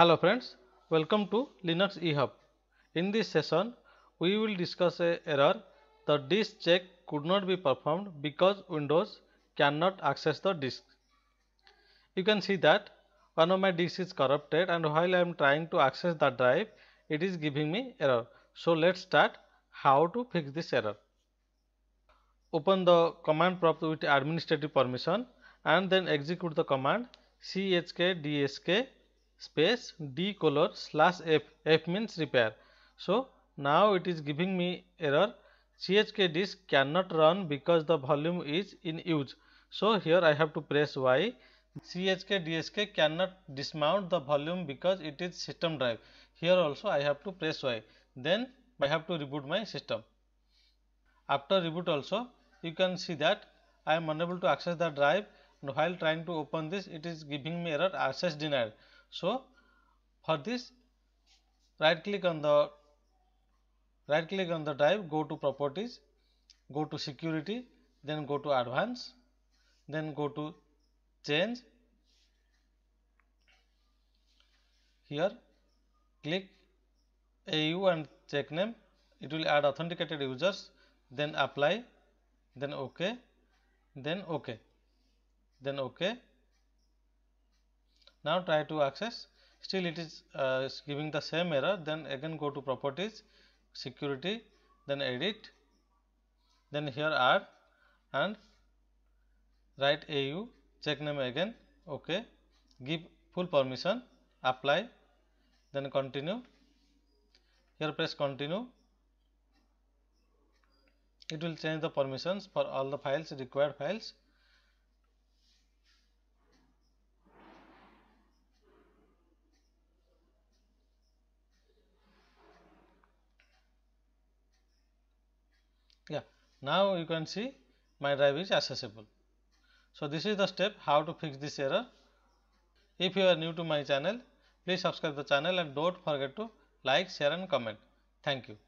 Hello friends, welcome to Linux eHub. In this session, we will discuss a error the disk check could not be performed because Windows cannot access the disk. You can see that one of my disks is corrupted and while I am trying to access the drive, it is giving me error. So let's start how to fix this error. Open the command prompt with administrative permission and then execute the command chkdsk space d color slash f, f means repair. So, now it is giving me error CHK disk cannot run because the volume is in use. So, here I have to press Y CHK DSK cannot dismount the volume because it is system drive. Here also I have to press Y. Then I have to reboot my system. After reboot also you can see that I am unable to access the drive while trying to open this it is giving me error access denied. So, for this right click on the right click on the drive go to properties go to security then go to advanced then go to change here click AU and check name it will add authenticated users then apply then ok then ok then ok. Now try to access still it is uh, giving the same error then again go to properties security then edit then here R and write AU check name again ok give full permission apply then continue here press continue it will change the permissions for all the files required files yeah now you can see my drive is accessible so this is the step how to fix this error if you are new to my channel please subscribe the channel and don't forget to like share and comment thank you